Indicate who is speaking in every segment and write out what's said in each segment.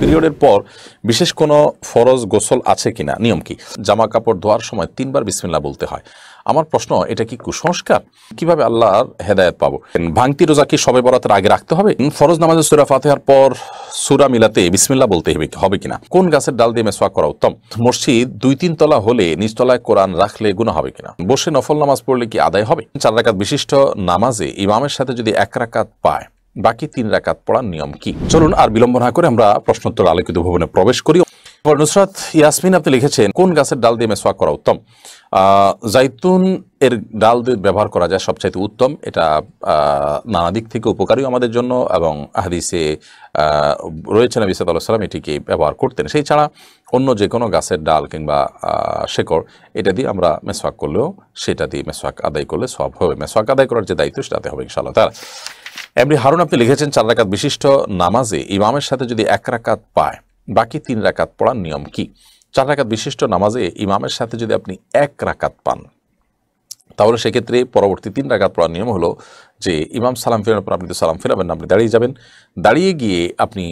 Speaker 1: পিরিয়ডের পর বিশেষ কোনো ফরজ গোসল আছে কিনা নিয়ম কি জামা কাপড় ধোয়ার সময় তিনবার বিসমিল্লা বলতে হয় আমার প্রশ্ন এটা কি কুসংস্কার কিভাবে আল্লাহর হেদায়ত পাবো ভাঙতি রোজা কি সবে বরাতের আগে রাখতে হবে ফরজ নামাজের সুরা ফাতেহার পর সুরা মিলাতে বিসমিল্লা বলতে হবে কিনা কোন গাছের ডাল দিয়ে মেসোয়া করা উত্তম মসজিদ দুই তিন তলা হলে নিচতলায় কোরআন রাখলে গুণা হবে কিনা বসে নফল নামাজ পড়লে কি আদায় হবে চার রাকাত বিশিষ্ট নামাজে ইমামের সাথে যদি এক রাকাত পায় বাকি তিন রাকাত পড়ার নিয়ম কি চলুন আর বিলম্ব না করে আমরা প্রশ্নোত্তর আলোকিত ভবনে প্রবেশ করি নুসরাত ইয়াসমিন আপনি লিখেছেন কোন গাছের ডাল দিয়ে মেসোয়াক করা উত্তম জাইতুন এর ডাল দিয়ে ব্যবহার করা যায় সবচাইতে উত্তম এটা নানা দিক থেকে উপকারী আমাদের জন্য এবং হাদিসে রয়েছে নবী সাদ সালাম এটিকে ব্যবহার করতেন সেই ছাড়া অন্য যে কোনো গাছের ডাল কিংবা শেকড় এটা দিয়ে আমরা মেসোয়াক করলেও সেটা দিয়ে মেসোয়াক আদায় করলে সব হবে মেসোয়াক আদায় করার যে দায়িত্ব সেটাতে হবে ইনশাআল্লাহ তারা এমনি হারুন আপনি লিখেছেন চার রাকাত বিশিষ্ট নামাজে ইমামের সাথে যদি এক রাকাত পায় বাকি তিন রাকাত পড়ার নিয়ম কি চার রাকাত বিশিষ্ট নামাজে ইমামের সাথে যদি আপনি এক রাকাত পান তাহলে সেক্ষেত্রে পরবর্তী তিন রাকাত পড়ার নিয়ম হলো যে ইমাম সালাম ফেরানোর পর আপনি তো সালাম ফেরাবেন আপনি দাঁড়িয়ে যাবেন দাঁড়িয়ে গিয়ে আপনি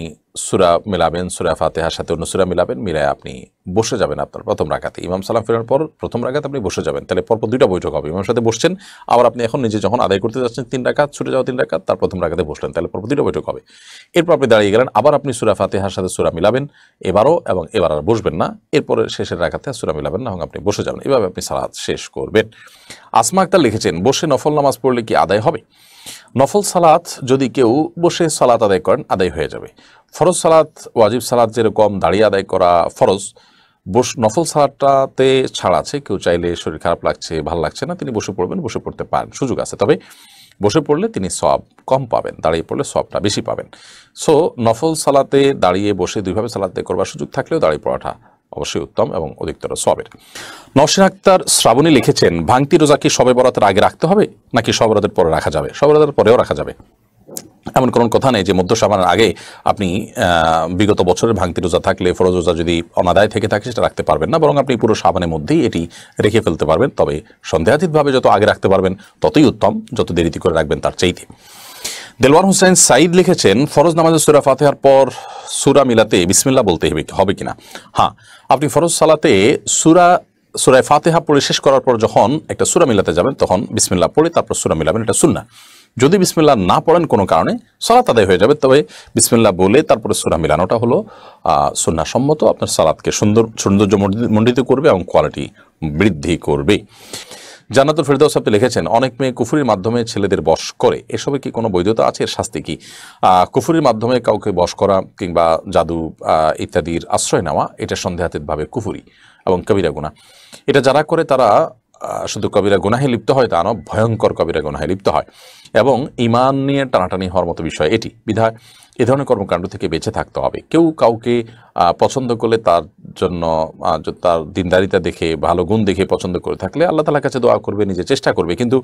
Speaker 1: সুরা মিলাবেন সুরা ফাতেহার সাথে অন্য সুরা মিলাবেন মিলায় আপনি বসে যাবেন আপনার প্রথম রাখাতে ইমাম সালাম ফেরার পর প্রথম রাখাতে আপনি বসে যাবেন তাহলে পরপর দুইটা বৈঠক হবে ইমাম সাথে বসছেন আবার আপনি এখন নিজে যখন আদায় করতে যাচ্ছেন তিন রাখাত ছুটে যাওয়া তিন রাখাত তার প্রথম রাখাতে বসলেন তাহলে পরপর দুইটা বৈঠক হবে এরপর আপনি দাঁড়িয়ে গেলেন আবার আপনি সুরা ফাতেহার সাথে সুরা মিলাবেন এবারও এবং এবার আর বসবেন না এরপরে শেষের রাখাতে সুরা মিলাবেন না এবং আপনি বসে যাবেন এভাবে আপনি সালাদ শেষ করবেন আসমা আক্তার লিখেছেন বসে নফল নামাজ পড়লে কি আদায় হবে নফল সালাত যদি কেউ বসে সালাত আদায় করেন আদায় হয়ে যাবে ফরজ সালাত ওয়াজিব সালাত যেরকম দাঁড়িয়ে আদায় করা ফরজ বস নফল সালাদটাতে ছাড় আছে কেউ চাইলে শরীর খারাপ লাগছে ভাল লাগছে না তিনি বসে পড়বেন বসে পড়তে পারেন সুযোগ আছে তবে বসে পড়লে তিনি সব কম পাবেন দাঁড়িয়ে পড়লে সবটা বেশি পাবেন সো নফল সালাতে দাঁড়িয়ে বসে দুইভাবে সালাতে করবার সুযোগ থাকলেও দাঁড়িয়ে পড়াটা অবশ্যই উত্তম এবং অধিকতর সবের নওশিন আক্তার শ্রাবণী লিখেছেন ভাঙতি রোজা কি সবে বরাতের আগে রাখতে হবে নাকি সবরাতের পরে রাখা যাবে সবরাতের পরেও রাখা যাবে এমন কোনো কথা নেই যে মধ্য সাবানের আগে আপনি বিগত বছরের ভাঙতি রোজা থাকলে ফরজ রোজা যদি অনাদায় থেকে থাকে সেটা রাখতে পারবেন না বরং আপনি পুরো সাবানের মধ্যেই এটি রেখে ফেলতে পারবেন তবে সন্দেহাতীতভাবে যত আগে রাখতে পারবেন ততই উত্তম যত দেরিতে করে রাখবেন তার চাইতে দেলওয়ার হোসেন সাইদ লিখেছেন ফরজ নামাজের সুরা ফাতেহার পর সুরা মিলাতে বিসমিল্লা বলতে হবে কিনা হ্যাঁ আপনি ফরজ সালাতে সুরা সুরায় ফাতেহা পড়ে শেষ করার পর যখন একটা সুরা মিলাতে যাবেন তখন বিসমিল্লা পড়ে তারপর সুরা মিলাবেন এটা সুন্না যদি বিসমিল্লা না পড়েন কোনো কারণে সালাত আদায় হয়ে যাবে তবে বিসমিল্লা বলে তারপরে সুরা মিলানোটা হলো সুন্না সম্মত আপনার সালাদকে সুন্দর সৌন্দর্য মণ্ডিত করবে এবং কোয়ালিটি বৃদ্ধি করবে জান্নাতুল ফেরদাউস আপনি লিখেছেন অনেক মেয়ে কুফুরির মাধ্যমে ছেলেদের বশ করে এসবে কি কোনো বৈধতা আছে এর শাস্তি কি কুফুরির মাধ্যমে কাউকে বশ করা কিংবা জাদু ইত্যাদির আশ্রয় নেওয়া এটা সন্দেহাতীতভাবে কুফুরি এবং কবিরা গুণা এটা যারা করে তারা শুধু কবিরা গুনাহে লিপ্ত হয় তা ভয়ঙ্কর কবিরা গুনাহে লিপ্ত হয় এবং ইমান নিয়ে টানাটানি হওয়ার মতো বিষয় এটি বিধায় এ ধরনের কর্মকাণ্ড থেকে বেঁচে থাকতে হবে কেউ কাউকে পছন্দ করলে তার জন্য তার দিনদারিতা দেখে ভালো গুণ দেখে পছন্দ করে থাকলে আল্লাহ তালার কাছে দোয়া করবে নিজে চেষ্টা করবে কিন্তু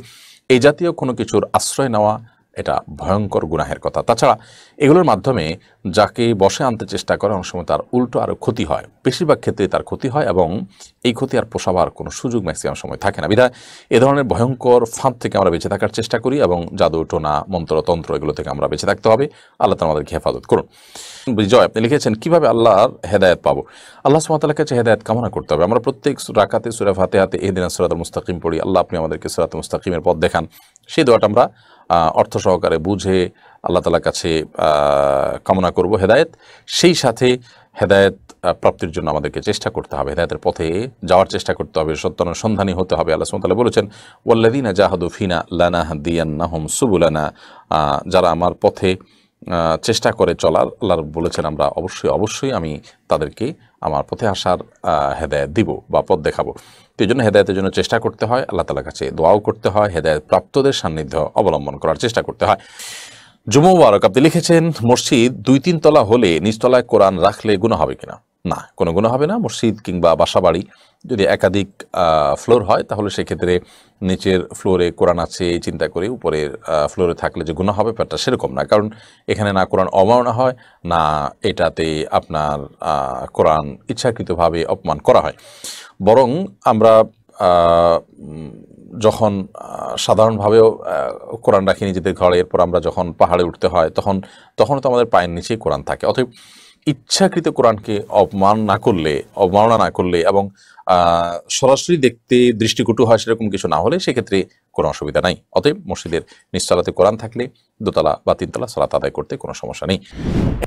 Speaker 1: এই জাতীয় কোনো কিছুর আশ্রয় নেওয়া এটা ভয়ঙ্কর গুনাহের কথা তাছাড়া এগুলোর মাধ্যমে যাকে বসে আনতে চেষ্টা করে অনেক সময় তার উল্টো আরও ক্ষতি হয় বেশিরভাগ ক্ষেত্রে তার ক্ষতি হয় এবং এই ক্ষতি আর পোষাবার কোনো সুযোগ ম্যাক্সিমাম সময় থাকে না বিধায় এ ধরনের ভয়ঙ্কর ফাঁদ থেকে আমরা বেঁচে থাকার চেষ্টা করি এবং জাদু টোনা মন্ত্রতন্ত্র এগুলো থেকে আমরা বেঁচে থাকতে হবে আল্লাহ তো আমাদেরকে হেফাজত করুন বিজয় আপনি লিখেছেন কীভাবে আল্লাহর হেদায়ত পাবো আল্লাহ সুমাতালার কাছে হেদায়ত কামনা করতে হবে আমরা প্রত্যেক রাকাতে সুরাফ হাতে হাতে এদিন সুরাত মুস্তাকিম পড়ি আল্লাহ আপনি আমাদেরকে সুরাত মুস্তাকিমের পথ দেখান সেই দোয়াটা আমরা অর্থ সহকারে বুঝে আল্লাহ তালার কাছে কামনা করব হেদায়েত সেই সাথে হেদায়েত প্রাপ্তির জন্য আমাদেরকে চেষ্টা করতে হবে হেদায়তের পথে যাওয়ার চেষ্টা করতে হবে সন্ধানী হতে হবে আল্লাহ সুমতাল্লাহ বলেছেন ওয়াল্লাদিনা জাহাদুফিনা লানা দিয়ান্নাহম সুবুলানা যারা আমার পথে চেষ্টা করে চলার আল্লাহ বলেছেন আমরা অবশ্যই অবশ্যই আমি তাদেরকে আমার পথে আসার হেদায়ত দিব বা পথ দেখাবো তো জন্য হেদায়তের জন্য চেষ্টা করতে হয় আল্লাহ তালার কাছে দোয়াও করতে হয় হেদায়ত প্রাপ্তদের সান্নিধ্য অবলম্বন করার চেষ্টা করতে হয় জুমুবারক আপনি লিখেছেন মসজিদ দুই তিন তলা হলে নিচতলায় কোরআন রাখলে গুণা হবে কিনা না কোনো গুণা হবে না মসজিদ কিংবা বাসাবাড়ি যদি একাধিক ফ্লোর হয় তাহলে সেক্ষেত্রে নিচের ফ্লোরে কোরআন আছে এই চিন্তা করে উপরের ফ্লোরে থাকলে যে গুণা হবে ব্যাপারটা সেরকম না কারণ এখানে না কোরআন অবমাননা হয় না এটাতে আপনার কোরআন ইচ্ছাকৃতভাবে অপমান করা হয় বরং আমরা যখন সাধারণভাবেও কোরআন রাখি নিজেদের ঘরে এরপর আমরা যখন পাহাড়ে উঠতে হয় তখন তখন তো আমাদের পায়ের নিচেই কোরআন থাকে অতএব ইচ্ছাকৃত কোরআনকে অপমান না করলে অবমাননা না করলে এবং সরাসরি দেখতে দৃষ্টিকটু হয় সেরকম কিছু না হলে সেক্ষেত্রে কোনো অসুবিধা নাই অতএব মসজিদের নিশ্চলাতে কোরআন থাকলে দোতলা বা তিনতলা সালাত আদায় করতে কোনো সমস্যা নেই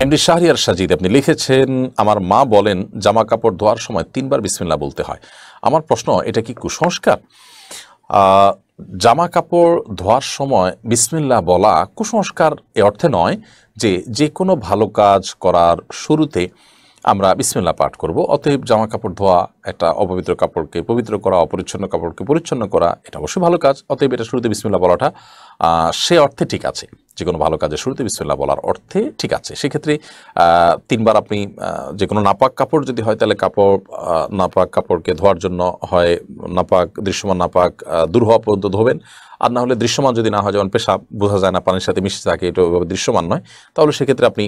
Speaker 1: এমডি শাহরিয়ার সাজিদ আপনি লিখেছেন আমার মা বলেন জামা কাপড় ধোয়ার সময় তিনবার বিসমিল্লা বলতে হয় আমার প্রশ্ন এটা কি কুসংস্কার জামা কাপড় ধোয়ার সময় বিসমিল্লা বলা কুসংস্কার এ অর্থে নয় যে যে কোনো ভালো কাজ করার শুরুতে আমরা বিসমিল্লা পাঠ করব অতএব জামা কাপড় ধোয়া একটা অপবিত্র কাপড়কে পবিত্র করা অপরিচ্ছন্ন কাপড়কে পরিচ্ছন্ন করা এটা অবশ্যই ভালো কাজ অতএব এটা শুরুতে বিসমিল্লা বলাটা সে অর্থে ঠিক আছে যে কোনো ভালো কাজে শুরুতে বিসমিল্লা বলার অর্থে ঠিক আছে সেক্ষেত্রে তিনবার আপনি যে কোনো নাপাক কাপড় যদি হয় তাহলে কাপড় নাপাক কাপড়কে ধোয়ার জন্য হয় নাপাক দৃশ্যমান নাপাক দূর হওয়া পর্যন্ত ধোবেন আর না হলে দৃশ্যমান যদি না হয় যেমন পেশা বোঝা যায় না পানির সাথে মিশে থাকে এটা ওইভাবে দৃশ্যমান নয় তাহলে সেক্ষেত্রে আপনি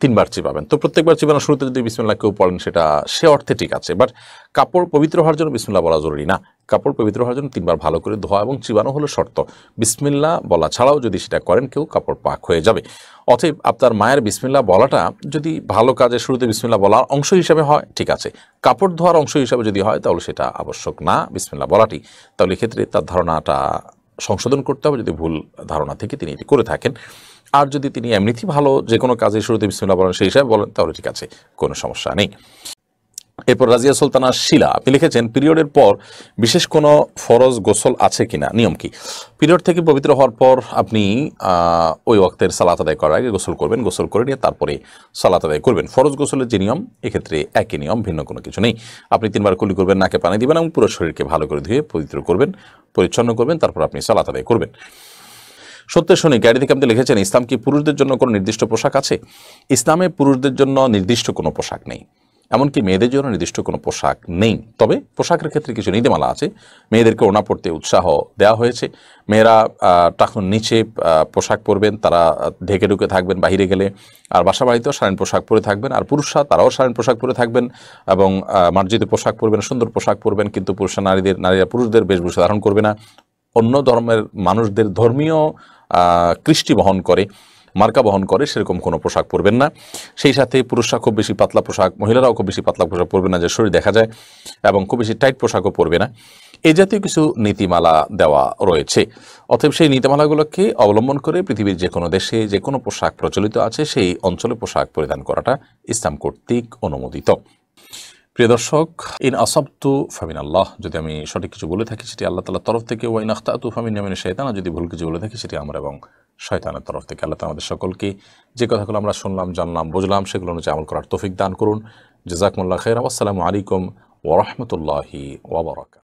Speaker 1: তিনবার চিপাবেন তো প্রত্যেকবার চিপানোর শুরুতে যদি বিসমিল্লা কেউ পড়েন সেটা সে অর্থে ঠিক আছে বাট কাপড় পবিত্র হওয়ার জন্য বিসমিল্লা বলা জরুরি না কাপড় পবিত্র হওয়ার জন্য তিনবার ভালো করে ধোয়া এবং চিবানো হলো শর্ত বিসমিল্লা বলা ছাড়াও যদি সেটা করেন কেউ কাপড় পাক হয়ে যাবে অতএব আপনার মায়ের বিসমিল্লা বলাটা যদি ভালো কাজে শুরুতে বিসমিল্লা বলার অংশ হিসাবে হয় ঠিক আছে কাপড় ধোয়ার অংশ হিসাবে যদি হয় তাহলে সেটা আবশ্যক না বিসমিল্লা বলাটি তাহলে ক্ষেত্রে তার ধারণাটা সংশোধন করতে হবে যদি ভুল ধারণা থেকে তিনি করে থাকেন আর যদি তিনি এমনিতেই ভালো যে কোনো কাজে শুরুতে বিসমিল্লা বলেন সেই হিসাবে বলেন তাহলে ঠিক আছে কোনো সমস্যা নেই এরপর রাজিয়া সুলতানা শিলা আপনি লিখেছেন পিরিয়ডের পর বিশেষ কোনো ফরজ গোসল আছে কিনা নিয়ম কি পিরিয়ড থেকে পবিত্র হওয়ার পর আপনি ওই ওয়াক্তের সালাত আদায় করার আগে গোসল করবেন গোসল করে নিয়ে তারপরে সালাত আদায় করবেন ফরজ গোসলের যে নিয়ম এক্ষেত্রে একই নিয়ম ভিন্ন কোনো কিছু নেই আপনি তিনবার কুলি করবেন নাকে পানি দিবেন এবং পুরো শরীরকে ভালো করে ধুয়ে পবিত্র করবেন পরিচ্ছন্ন করবেন তারপর আপনি সালাত আদায় করবেন সত্যের শুনি গাড়ি থেকে আপনি লিখেছেন ইসলাম কি পুরুষদের জন্য কোনো নির্দিষ্ট পোশাক আছে ইসলামে পুরুষদের জন্য নির্দিষ্ট কোনো পোশাক নেই এমনকি মেয়েদের জন্য নির্দিষ্ট কোনো পোশাক নেই তবে পোশাকের ক্ষেত্রে কিছু নীতিমালা আছে মেয়েদেরকে ওনা পড়তে উৎসাহ দেওয়া হয়েছে মেয়েরা টাকুন নিচে পোশাক পরবেন তারা ঢেকে ঢুকে থাকবেন বাহিরে গেলে আর বাসা বাড়িতেও সারেন পোশাক পরে থাকবেন আর পুরুষরা তারাও সারেন পোশাক পরে থাকবেন এবং মার্জিত পোশাক পরবেন সুন্দর পোশাক পরবেন কিন্তু পুরুষরা নারীদের নারীরা পুরুষদের বেশভূষা ধারণ করবে না অন্য ধর্মের মানুষদের ধর্মীয় কৃষ্টি বহন করে মার্কা বহন করে সেরকম কোনো পোশাক পরবেন না সেই সাথে পুরুষরা খুব বেশি পাতলা পোশাক মহিলারাও খুব বেশি পাতলা পোশাক পরবে না যে শরীর দেখা যায় এবং খুব বেশি টাইট পোশাকও পরবে না এ জাতীয় কিছু নীতিমালা দেওয়া রয়েছে অতএব সেই নীতিমালাগুলোকে অবলম্বন করে পৃথিবীর যে কোনো দেশে যে কোনো পোশাক প্রচলিত আছে সেই অঞ্চলে পোশাক পরিধান করাটা ইসলাম কর্তৃক অনুমোদিত প্রিয় দর্শক ইন আসাবতু ফামিন আল্লাহ যদি আমি সঠিক কিছু বলে থাকি সেটি আল্লাহ তালার তরফ থেকে ওয়াইন আখতা তু ফামিন নামিন শয়তানা যদি ভুল কিছু বলে থাকি সেটি আমার এবং শয়তানের তরফ থেকে আল্লাহ আমাদের সকলকে যে কথাগুলো আমরা শুনলাম জানলাম বুঝলাম সেগুলো অনুযায়ী আমল করার তৌফিক দান করুন জেজাকমুল্লাহ খেয়ার আসসালামু আলাইকুম ওরহমতুল্লাহি ওবরাক